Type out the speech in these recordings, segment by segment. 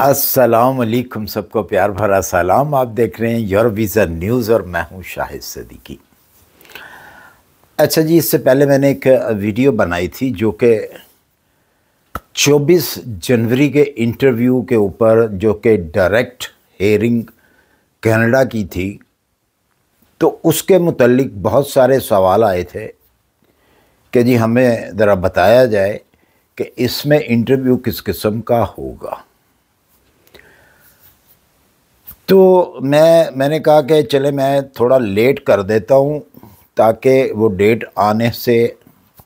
असलकुम सबको प्यार भरा सलाम आप देख रहे हैं योर वीज़ा न्यूज़ और मैं हूँ शाहिद सदीकी अच्छा जी इससे पहले मैंने एक वीडियो बनाई थी जो कि 24 जनवरी के इंटरव्यू के ऊपर जो कि डायरेक्ट हेयरिंग कनाडा की थी तो उसके मुतलिक बहुत सारे सवाल आए थे कि जी हमें ज़रा बताया जाए कि इसमें इंटरव्यू किस किस्म का होगा तो मैं मैंने कहा कि चले मैं थोड़ा लेट कर देता हूँ ताकि वो डेट आने से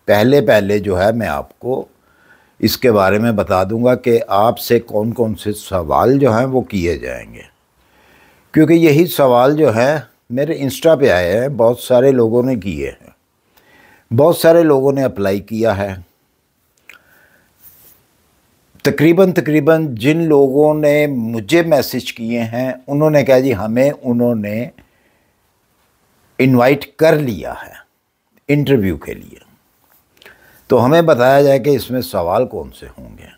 पहले पहले जो है मैं आपको इसके बारे में बता दूंगा कि आपसे कौन कौन से सवाल जो हैं वो किए जाएंगे क्योंकि यही सवाल जो है मेरे इंस्टा पे आए हैं बहुत सारे लोगों ने किए हैं बहुत सारे लोगों ने अप्लाई किया है तकरीबन तकरीबन जिन लोगों ने मुझे मैसेज किए हैं उन्होंने कहा जी हमें उन्होंने इनवाइट कर लिया है इंटरव्यू के लिए तो हमें बताया जाए कि इसमें सवाल कौन से होंगे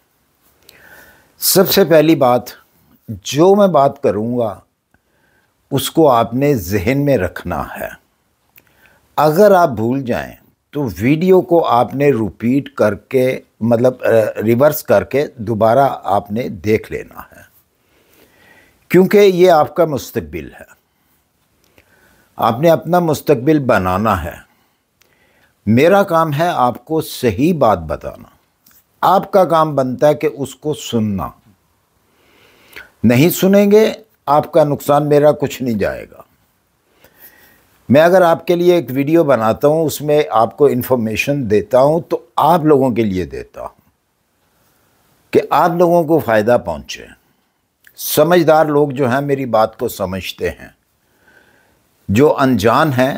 सबसे पहली बात जो मैं बात करूँगा उसको आपने जहन में रखना है अगर आप भूल जाएं तो वीडियो को आपने रिपीट करके मतलब रिवर्स करके दोबारा आपने देख लेना है क्योंकि ये आपका मुस्तबिल है आपने अपना मुस्तबिल बनाना है मेरा काम है आपको सही बात बताना आपका काम बनता है कि उसको सुनना नहीं सुनेंगे आपका नुकसान मेरा कुछ नहीं जाएगा मैं अगर आपके लिए एक वीडियो बनाता हूँ उसमें आपको इन्फॉर्मेशन देता हूँ तो आप लोगों के लिए देता हूँ कि आप लोगों को फ़ायदा पहुँचे समझदार लोग जो हैं मेरी बात को समझते हैं जो अनजान हैं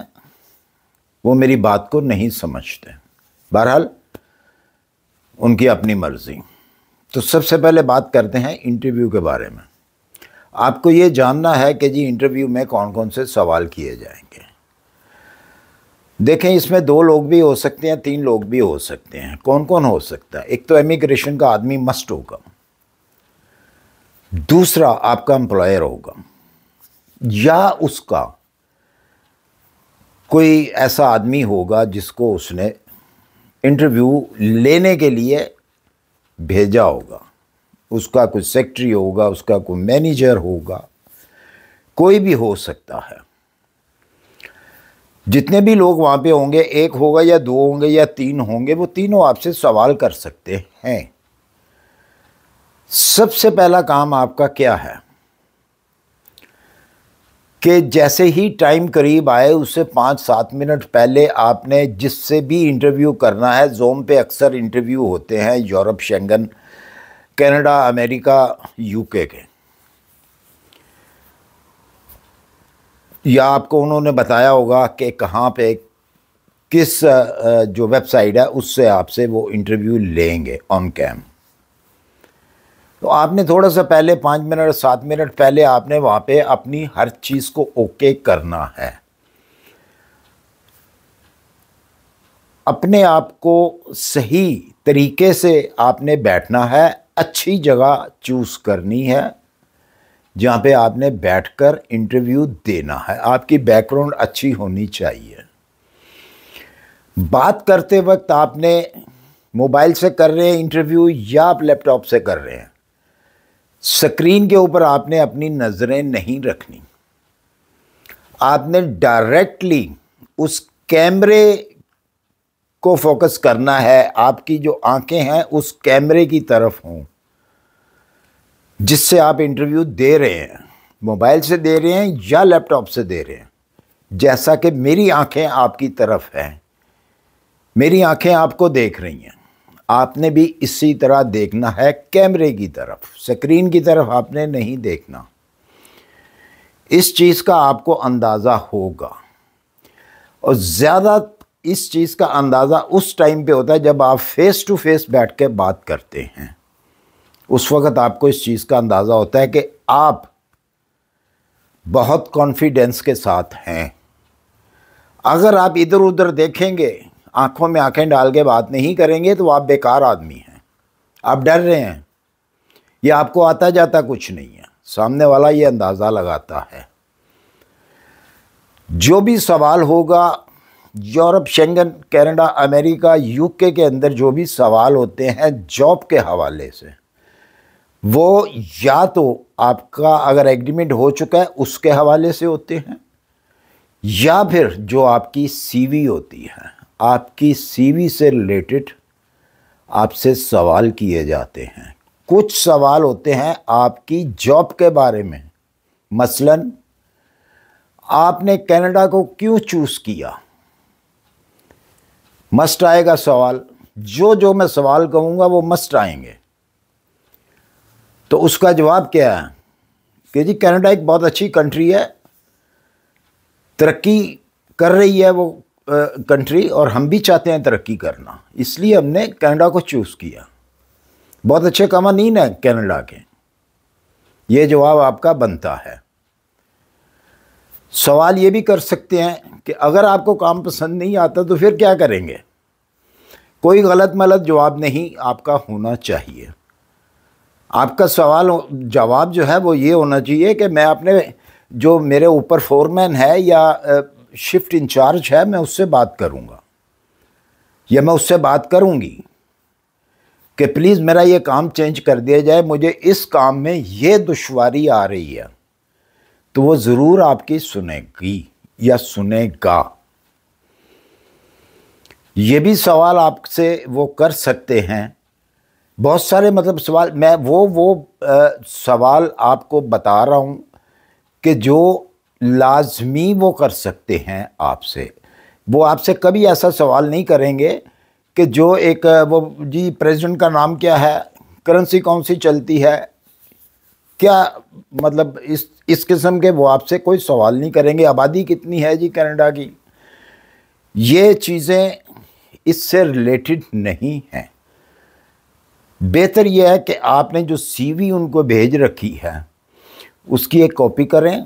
वो मेरी बात को नहीं समझते बहरहाल उनकी अपनी मर्ज़ी तो सबसे पहले बात करते हैं इंटरव्यू के बारे में आपको ये जानना है कि जी इंटरव्यू में कौन कौन से सवाल किए जाएंगे देखें इसमें दो लोग भी हो सकते हैं तीन लोग भी हो सकते हैं कौन कौन हो सकता है एक तो इमिग्रेशन का आदमी मस्ट होगा दूसरा आपका एम्प्लॉयर होगा या उसका कोई ऐसा आदमी होगा जिसको उसने इंटरव्यू लेने के लिए भेजा होगा उसका कोई सेक्रेटरी होगा उसका कोई मैनेजर होगा कोई भी हो सकता है जितने भी लोग वहाँ पे होंगे एक होगा या दो होंगे या तीन होंगे वो तीनों आपसे सवाल कर सकते हैं सबसे पहला काम आपका क्या है कि जैसे ही टाइम करीब आए उससे पाँच सात मिनट पहले आपने जिससे भी इंटरव्यू करना है जोम पे अक्सर इंटरव्यू होते हैं Europe Schengen Canada America UK के या आपको उन्होंने बताया होगा कि कहाँ पे किस जो वेबसाइट है उससे आपसे वो इंटरव्यू लेंगे ऑन कैम तो आपने थोड़ा सा पहले पाँच मिनट सात मिनट पहले आपने वहाँ पे अपनी हर चीज़ को ओके करना है अपने आप को सही तरीके से आपने बैठना है अच्छी जगह चूज़ करनी है जहाँ पे आपने बैठकर इंटरव्यू देना है आपकी बैकग्राउंड अच्छी होनी चाहिए बात करते वक्त आपने मोबाइल से कर रहे हैं इंटरव्यू या आप लैपटॉप से कर रहे हैं स्क्रीन के ऊपर आपने अपनी नज़रें नहीं रखनी आपने डायरेक्टली उस कैमरे को फोकस करना है आपकी जो आंखें हैं उस कैमरे की तरफ हों जिससे आप इंटरव्यू दे रहे हैं मोबाइल से दे रहे हैं या लैपटॉप से दे रहे हैं जैसा कि मेरी आंखें आपकी तरफ हैं मेरी आंखें आपको देख रही हैं आपने भी इसी तरह देखना है कैमरे की तरफ स्क्रीन की तरफ आपने नहीं देखना इस चीज़ का आपको अंदाज़ा होगा और ज़्यादा इस चीज़ का अंदाज़ा उस टाइम पे होता है जब आप फेस टू फेस बैठ के बात करते हैं उस वक़्त आपको इस चीज़ का अंदाज़ा होता है कि आप बहुत कॉन्फिडेंस के साथ हैं अगर आप इधर उधर देखेंगे आंखों में आंखें डाल के बात नहीं करेंगे तो आप बेकार आदमी हैं आप डर रहे हैं ये आपको आता जाता कुछ नहीं है सामने वाला ये अंदाज़ा लगाता है जो भी सवाल होगा Europe Schengen Canada America UK के अंदर जो भी सवाल होते हैं जॉब के हवाले से वो या तो आपका अगर एग्रीमेंट हो चुका है उसके हवाले से होते हैं या फिर जो आपकी सीवी होती है आपकी सीवी से रिलेटेड आपसे सवाल किए जाते हैं कुछ सवाल होते हैं आपकी जॉब के बारे में मसलन आपने कनाडा को क्यों चूज़ किया मस्ट आएगा सवाल जो जो मैं सवाल कहूँगा वो मस्ट आएंगे तो उसका जवाब क्या है कि जी कनाडा एक बहुत अच्छी कंट्री है तरक्की कर रही है वो कंट्री और हम भी चाहते हैं तरक्की करना इसलिए हमने कनाडा को चूज़ किया बहुत अच्छे नहीं है कनाडा के ये जवाब आपका बनता है सवाल ये भी कर सकते हैं कि अगर आपको काम पसंद नहीं आता तो फिर क्या करेंगे कोई गलत मलत जवाब नहीं आपका होना चाहिए आपका सवाल जवाब जो है वो ये होना चाहिए कि मैं अपने जो मेरे ऊपर फोरमैन है या शिफ्ट इंचार्ज है मैं उससे बात करूँगा या मैं उससे बात करूँगी कि प्लीज़ मेरा ये काम चेंज कर दिया जाए मुझे इस काम में ये दुशारी आ रही है तो वो ज़रूर आपकी सुनेगी या सुनेगा ये भी सवाल आपसे वो कर सकते हैं बहुत सारे मतलब सवाल मैं वो वो आ, सवाल आपको बता रहा हूँ कि जो लाजमी वो कर सकते हैं आपसे वो आपसे कभी ऐसा सवाल नहीं करेंगे कि जो एक वो जी प्रेसिडेंट का नाम क्या है करेंसी कौन सी चलती है क्या मतलब इस इस किस्म के वो आपसे कोई सवाल नहीं करेंगे आबादी कितनी है जी कनाडा की ये चीज़ें इससे रिलेटेड नहीं हैं बेहतर यह है कि आपने जो सीवी उनको भेज रखी है उसकी एक कॉपी करें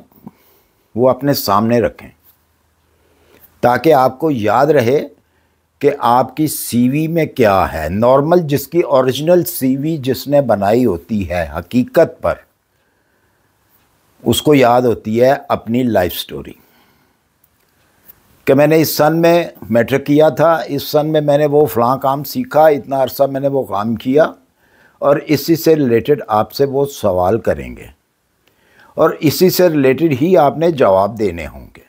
वो अपने सामने रखें ताकि आपको याद रहे कि आपकी सीवी में क्या है नॉर्मल जिसकी ओरिजिनल सीवी जिसने बनाई होती है हकीकत पर उसको याद होती है अपनी लाइफ स्टोरी कि मैंने इस सन में मैट्रिक किया था इस सन में मैंने वो फ़लाँ काम सीखा इतना अरसा मैंने वो काम किया और इसी से रिलेटेड आपसे वो सवाल करेंगे और इसी से रिलेटेड ही आपने जवाब देने होंगे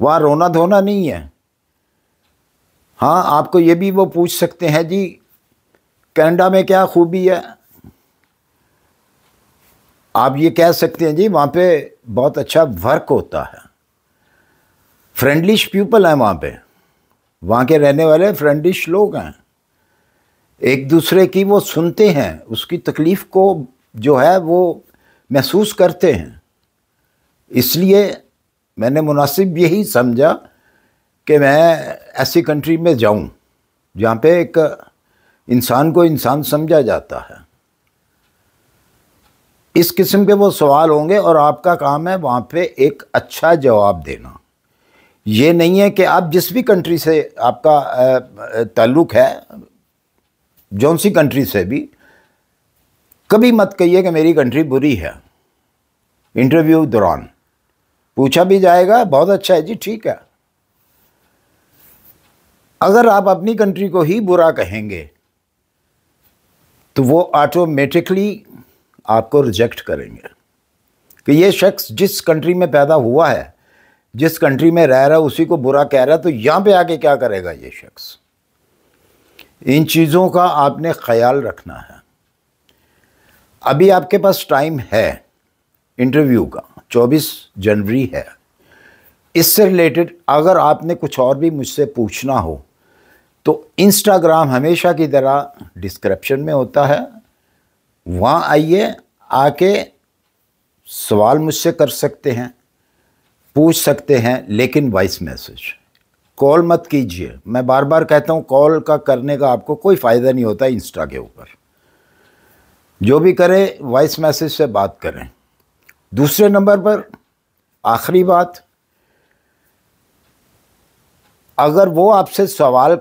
वहाँ रोना धोना नहीं है हाँ आपको ये भी वो पूछ सकते हैं जी कनाडा में क्या खूबी है आप ये कह सकते हैं जी वहाँ पे बहुत अच्छा वर्क होता है फ्रेंडलिश पीपल हैं वहाँ पे वहाँ के रहने वाले फ्रेंडलिश लोग हैं एक दूसरे की वो सुनते हैं उसकी तकलीफ़ को जो है वो महसूस करते हैं इसलिए मैंने मुनासिब यही समझा कि मैं ऐसी कंट्री में जाऊं जहाँ पे एक इंसान को इंसान समझा जाता है इस किस्म के वो सवाल होंगे और आपका काम है वहाँ पे एक अच्छा जवाब देना ये नहीं है कि आप जिस भी कंट्री से आपका ताल्लुक़ है जौन सी कंट्री से भी कभी मत कहिए कि मेरी कंट्री बुरी है इंटरव्यू दौरान पूछा भी जाएगा बहुत अच्छा है जी ठीक है अगर आप अपनी कंट्री को ही बुरा कहेंगे तो वो ऑटोमेटिकली आपको रिजेक्ट करेंगे कि ये शख्स जिस कंट्री में पैदा हुआ है जिस कंट्री में रह रहा है उसी को बुरा कह रहा है तो यहाँ पे आके क्या करेगा ये शख्स इन चीज़ों का आपने ख्याल रखना है अभी आपके पास टाइम है इंटरव्यू का 24 जनवरी है इससे रिलेटेड अगर आपने कुछ और भी मुझसे पूछना हो तो इंस्टाग्राम हमेशा की तरह डिस्क्रिप्शन में होता है वहाँ आइए आके सवाल मुझसे कर सकते हैं पूछ सकते हैं लेकिन वॉइस मैसेज कॉल मत कीजिए मैं बार बार कहता हूँ कॉल का करने का आपको कोई फ़ायदा नहीं होता इंस्टा के ऊपर जो भी करें वॉइस मैसेज से बात करें दूसरे नंबर पर आखिरी बात अगर वो आपसे सवाल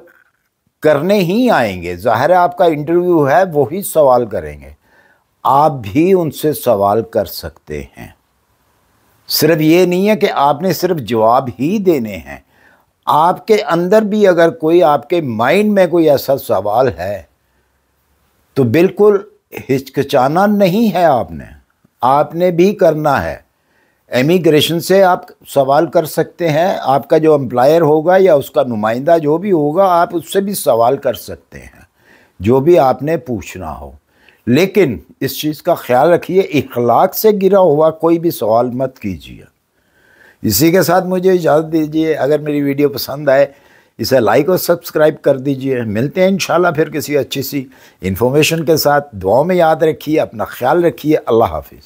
करने ही आएंगे ज़ाहिर है आपका इंटरव्यू है वो ही सवाल करेंगे आप भी उनसे सवाल कर सकते हैं सिर्फ ये नहीं है कि आपने सिर्फ जवाब ही देने हैं आपके अंदर भी अगर कोई आपके माइंड में कोई ऐसा सवाल है तो बिल्कुल हिचकचाना नहीं है आपने आपने भी करना है इमिग्रेशन से आप सवाल कर सकते हैं आपका जो एम्प्लायर होगा या उसका नुमाइंदा जो भी होगा आप उससे भी सवाल कर सकते हैं जो भी आपने पूछना हो लेकिन इस चीज़ का ख्याल रखिए इखलाक से गिरा हुआ कोई भी सवाल मत कीजिए इसी के साथ मुझे इजाज़त दीजिए अगर मेरी वीडियो पसंद आए इसे लाइक और सब्सक्राइब कर दीजिए मिलते हैं इंशाल्लाह फिर किसी अच्छी सी इन्फॉर्मेशन के साथ दुआओं में याद रखिए अपना ख्याल रखिए अल्लाह हाफिज़